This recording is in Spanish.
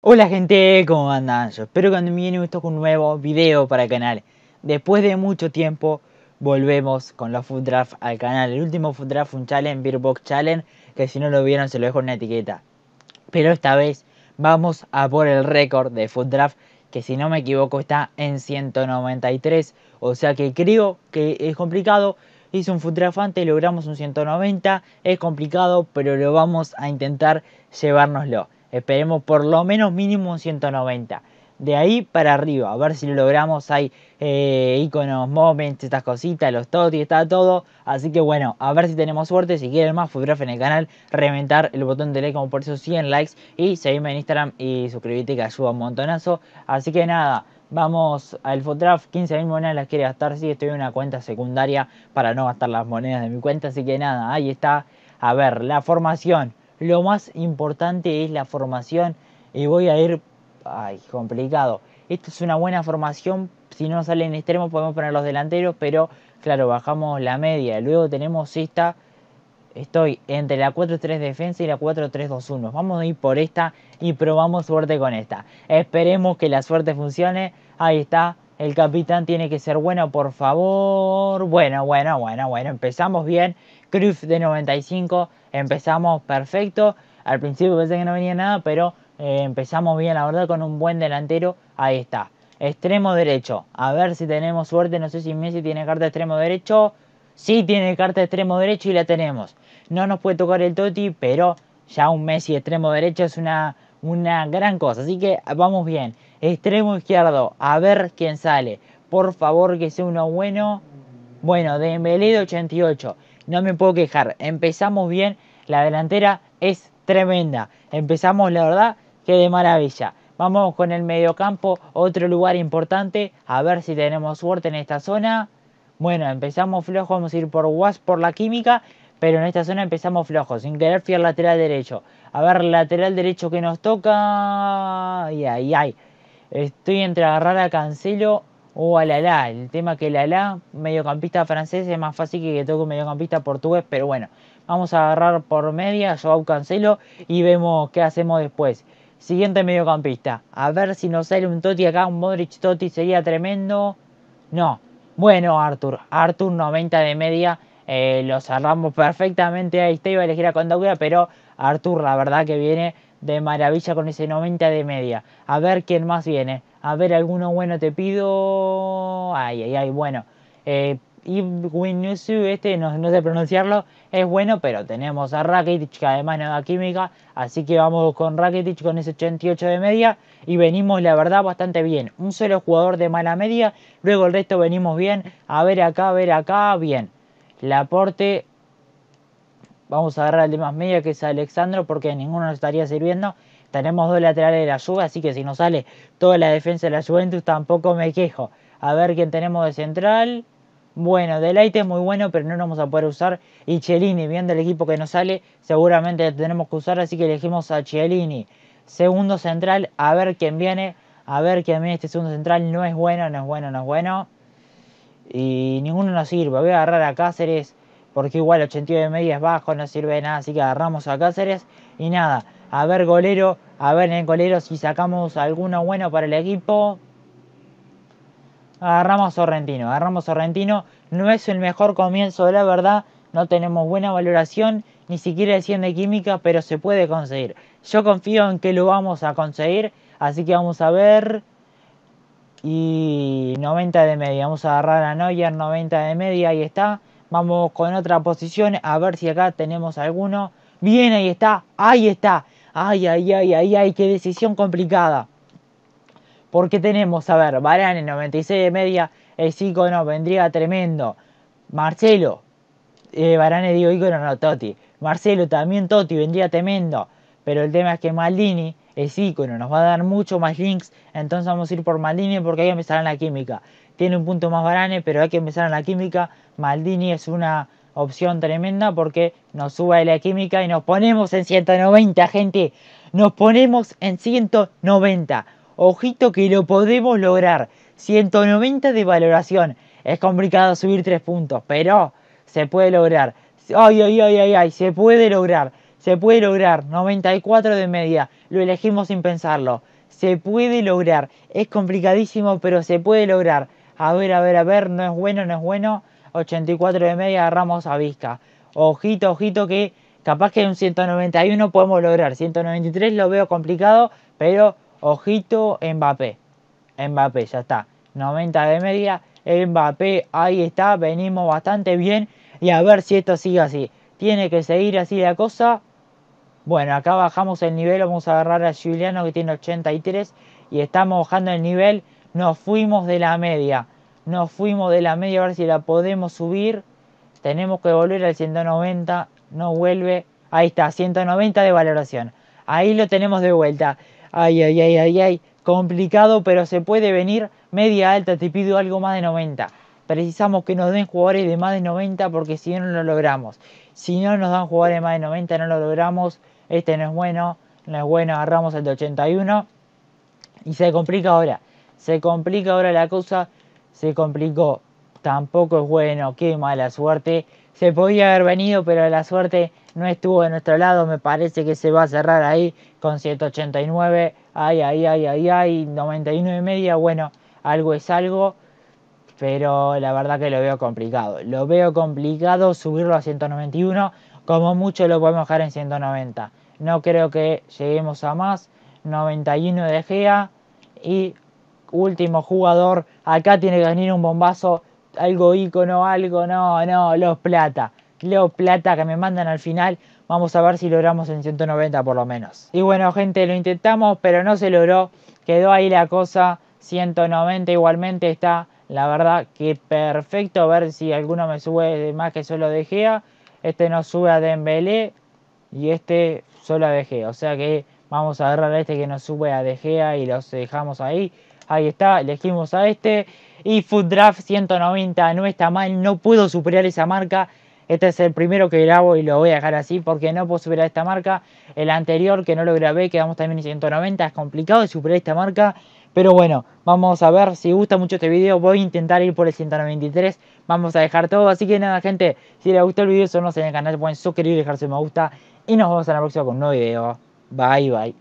Hola gente, ¿cómo andan? Yo espero que anden bien y con un nuevo video para el canal. Después de mucho tiempo volvemos con los Food Draft al canal. El último Food Draft fue un challenge, Beer Challenge, que si no lo vieron se lo dejo en una etiqueta. Pero esta vez vamos a por el récord de Food Draft, que si no me equivoco está en 193. O sea que creo que es complicado. Hice un Food Draft antes, logramos un 190. Es complicado, pero lo vamos a intentar llevárnoslo. Esperemos por lo menos mínimo un 190. De ahí para arriba, a ver si lo logramos. Hay eh, iconos, moments, estas cositas, los y está todo. Así que bueno, a ver si tenemos suerte. Si quieren más draft en el canal, reventar el botón de like como por eso 100 likes. Y seguirme en Instagram y suscribirte que ayuda un montonazo. Así que nada, Vamos al 15 15.000 monedas las quiere gastar, sí, estoy en una cuenta secundaria para no gastar las monedas de mi cuenta, así que nada, ahí está. A ver, la formación, lo más importante es la formación y voy a ir... Ay, complicado. Esto es una buena formación. Si no sale en extremo podemos poner los delanteros, pero claro, bajamos la media. Luego tenemos esta. Estoy entre la 4-3 defensa y la 4-3-2-1. Vamos a ir por esta y probamos suerte con esta. Esperemos que la suerte funcione. Ahí está. El capitán tiene que ser bueno, por favor. Bueno, bueno, bueno, bueno. Empezamos bien. Cruz de 95. Empezamos perfecto. Al principio pensé que no venía nada, pero eh, empezamos bien, la verdad, con un buen delantero. Ahí está. Extremo derecho. A ver si tenemos suerte. No sé si Messi tiene carta de extremo derecho. Sí tiene carta de extremo derecho y la tenemos. No nos puede tocar el Toti, pero ya un Messi extremo derecho es una, una gran cosa. Así que vamos bien. Extremo izquierdo, a ver quién sale. Por favor, que sea uno bueno. Bueno, de de 88. No me puedo quejar. Empezamos bien. La delantera es tremenda. Empezamos, la verdad, que de maravilla. Vamos con el mediocampo, otro lugar importante. A ver si tenemos suerte en esta zona. Bueno, empezamos flojos, vamos a ir por Was por la química, pero en esta zona empezamos flojo sin querer fiar lateral derecho. A ver, lateral derecho que nos toca. Y ay, ay. Estoy entre agarrar a Cancelo o a Lala. El tema que Lala, mediocampista francés, es más fácil que que toque un mediocampista portugués, pero bueno, vamos a agarrar por media a Joao Cancelo y vemos qué hacemos después. Siguiente mediocampista. A ver si nos sale un Totti acá, un Modric Totti sería tremendo. No. Bueno, Arthur. Arthur 90 de media. Eh, lo cerramos perfectamente. Ahí está, iba a elegir a Condaura, pero Arthur la verdad que viene de maravilla con ese 90 de media. A ver quién más viene. A ver, alguno bueno te pido. Ay, ay, ay, bueno. Eh, y Winusu, este, no, sé pronunciarlo, es bueno, pero tenemos a Rakitic, que además no da química, así que vamos con Rakitic con ese 88 de media y venimos, la verdad, bastante bien. Un solo jugador de mala media, luego el resto venimos bien, a ver acá, a ver acá, bien. Laporte Vamos a agarrar al de más media que es Alexandro porque ninguno nos estaría sirviendo. Tenemos dos laterales de la Juve, así que si nos sale toda la defensa de la Juventus tampoco me quejo. A ver quién tenemos de central. Bueno, Delaite es muy bueno, pero no lo vamos a poder usar. Y Cellini, viendo el equipo que nos sale, seguramente tenemos que usar, así que elegimos a Cellini. Segundo central, a ver quién viene. A ver quién viene este segundo central. No es bueno, no es bueno, no es bueno. Y ninguno nos sirve. Voy a agarrar a Cáceres porque igual de media es bajo, no sirve de nada, así que agarramos a Cáceres y nada, a ver golero, a ver en golero si sacamos alguno bueno para el equipo. Agarramos Sorrentino, agarramos Sorrentino, no es el mejor comienzo, la verdad, no tenemos buena valoración, ni siquiera el 100 de química, pero se puede conseguir. Yo confío en que lo vamos a conseguir, así que vamos a ver. Y 90 de media, vamos a agarrar a Neuer, 90 de media, ahí está. Vamos con otra posición. A ver si acá tenemos alguno. Bien, ahí está. Ahí está. Ay, ay, ay, ay, ay. Qué decisión complicada. Porque tenemos, a ver, Varane 96 de media. es ícono vendría tremendo. Marcelo. Eh, digo ícono, no Totti. Marcelo también Totti vendría tremendo. Pero el tema es que Maldini es ícono. Nos va a dar mucho más links. Entonces vamos a ir por Maldini porque ahí empezará la química tiene un punto más Barane, pero hay que empezar en la química. Maldini es una opción tremenda porque nos suba sube la química y nos ponemos en 190, gente. Nos ponemos en 190. Ojito que lo podemos lograr. 190 de valoración. Es complicado subir 3 puntos, pero se puede lograr. Ay, ay, ay, ay, ay, se puede lograr. Se puede lograr. 94 de media. Lo elegimos sin pensarlo. Se puede lograr. Es complicadísimo, pero se puede lograr a ver, a ver, a ver, no es bueno, no es bueno, 84 de media agarramos a Vizca. Ojito, ojito que capaz que un 191 podemos lograr, 193 lo veo complicado, pero ojito Mbappé, Mbappé, ya está, 90 de media, Mbappé, ahí está, venimos bastante bien y a ver si esto sigue así. Tiene que seguir así la cosa. Bueno, acá bajamos el nivel, vamos a agarrar a Juliano que tiene 83 y estamos bajando el nivel nos fuimos de la media, nos fuimos de la media a ver si la podemos subir, tenemos que volver al 190, no vuelve, ahí está, 190 de valoración, ahí lo tenemos de vuelta, ay, ay, ay, ay, ay, complicado, pero se puede venir media alta, te pido algo más de 90. Precisamos que nos den jugadores de más de 90 porque si no, no lo logramos. Si no nos dan jugadores de más de 90, no lo logramos. Este no es bueno, no es bueno, agarramos el de 81 y se complica ahora. Se complica ahora la cosa, se complicó. Tampoco es bueno, qué mala suerte. Se podía haber venido, pero la suerte no estuvo de nuestro lado. Me parece que se va a cerrar ahí con 189. Ay, ay, ay, ay, ay. 99 y media. Bueno, algo es algo. Pero la verdad que lo veo complicado. Lo veo complicado subirlo a 191. Como mucho lo podemos dejar en 190. No creo que lleguemos a más. 91 de GEA y último jugador, acá tiene que venir un bombazo, algo ícono, algo, no, no, los plata. los Plata que me mandan al final. Vamos a ver si logramos en 190 por lo menos. Y bueno, gente, lo intentamos, pero no se logró. Quedó ahí la cosa. 190 igualmente está. La verdad que perfecto. A ver si alguno me sube más que solo de Gea. Este no sube a Dembélé. Y este solo a De O sea que vamos a agarrar a este que nos sube a De y los dejamos ahí. Ahí está, elegimos a este. Y Food Draft 190 no está mal, no puedo superar esa marca. Este es el primero que grabo y lo voy a dejar así porque no puedo superar esta marca. El anterior que no lo grabé, quedamos también en 190. Es complicado de superar esta marca. Pero bueno, vamos a ver si gusta mucho este video. Voy a intentar ir por el 193. Vamos a dejar todo. Así que nada, gente. Si les gustó el video, sonos en el canal. Pueden suscribir, dejarse un me gusta. Y nos vemos en la próxima con un nuevo video. Bye, bye.